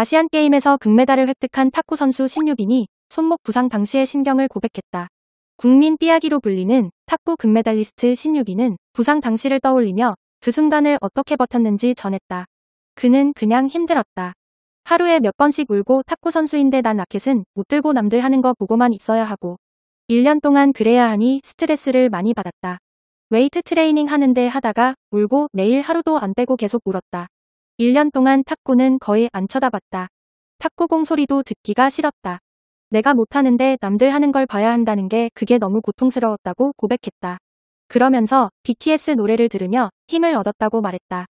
아시안게임에서 금메달을 획득한 탁구 선수 신유빈이 손목 부상 당시의 심경을 고백했다. 국민 삐약이로 불리는 탁구 금메달리스트 신유빈은 부상 당시를 떠올리며 그 순간을 어떻게 버텼는지 전했다. 그는 그냥 힘들었다. 하루에 몇 번씩 울고 탁구 선수인데 난 라켓은 못 들고 남들 하는 거 보고만 있어야 하고 1년 동안 그래야 하니 스트레스를 많이 받았다. 웨이트 트레이닝 하는데 하다가 울고 내일 하루도 안 빼고 계속 울었다. 1년 동안 탁구는 거의 안 쳐다봤다. 탁구공 소리도 듣기가 싫었다. 내가 못하는데 남들 하는 걸 봐야 한다는 게 그게 너무 고통스러웠다고 고백했다. 그러면서 BTS 노래를 들으며 힘을 얻었다고 말했다.